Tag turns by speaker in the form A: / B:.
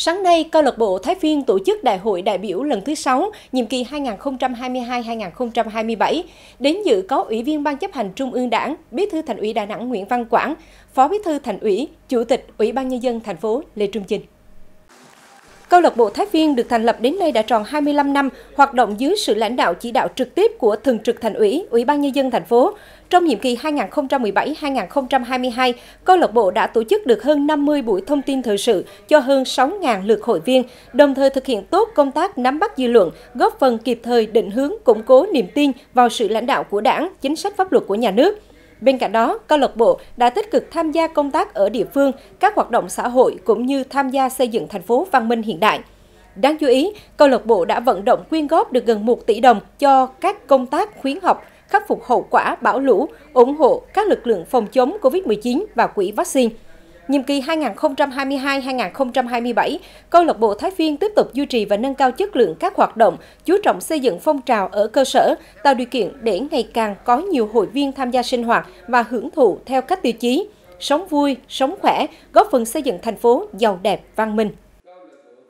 A: Sáng nay, câu lạc bộ Thái Phiên tổ chức Đại hội đại biểu lần thứ 6, nhiệm kỳ 2022-2027. Đến dự có Ủy viên Ban chấp hành Trung ương Đảng, Bí thư Thành ủy Đà Nẵng Nguyễn Văn Quảng, Phó Bí thư Thành ủy, Chủ tịch Ủy ban Nhân dân thành phố Lê Trung Chinh. Câu lạc bộ Thái Viên được thành lập đến nay đã tròn 25 năm, hoạt động dưới sự lãnh đạo chỉ đạo trực tiếp của Thường trực Thành ủy, Ủy ban nhân dân thành phố. Trong nhiệm kỳ 2017-2022, câu lạc bộ đã tổ chức được hơn 50 buổi thông tin thời sự cho hơn 6.000 lượt hội viên, đồng thời thực hiện tốt công tác nắm bắt dư luận, góp phần kịp thời định hướng củng cố niềm tin vào sự lãnh đạo của Đảng, chính sách pháp luật của nhà nước Bên cạnh đó, câu lạc bộ đã tích cực tham gia công tác ở địa phương, các hoạt động xã hội cũng như tham gia xây dựng thành phố văn minh hiện đại. Đáng chú ý, câu lạc bộ đã vận động quyên góp được gần 1 tỷ đồng cho các công tác khuyến học, khắc phục hậu quả bão lũ, ủng hộ các lực lượng phòng chống COVID-19 và quỹ vaccine nhiệm kỳ 2022-2027, câu lạc bộ Thái Phiên tiếp tục duy trì và nâng cao chất lượng các hoạt động, chú trọng xây dựng phong trào ở cơ sở, tạo điều kiện để ngày càng có nhiều hội viên tham gia sinh hoạt và hưởng thụ theo các tiêu chí sống vui, sống khỏe, góp phần xây dựng thành phố giàu đẹp, văn minh.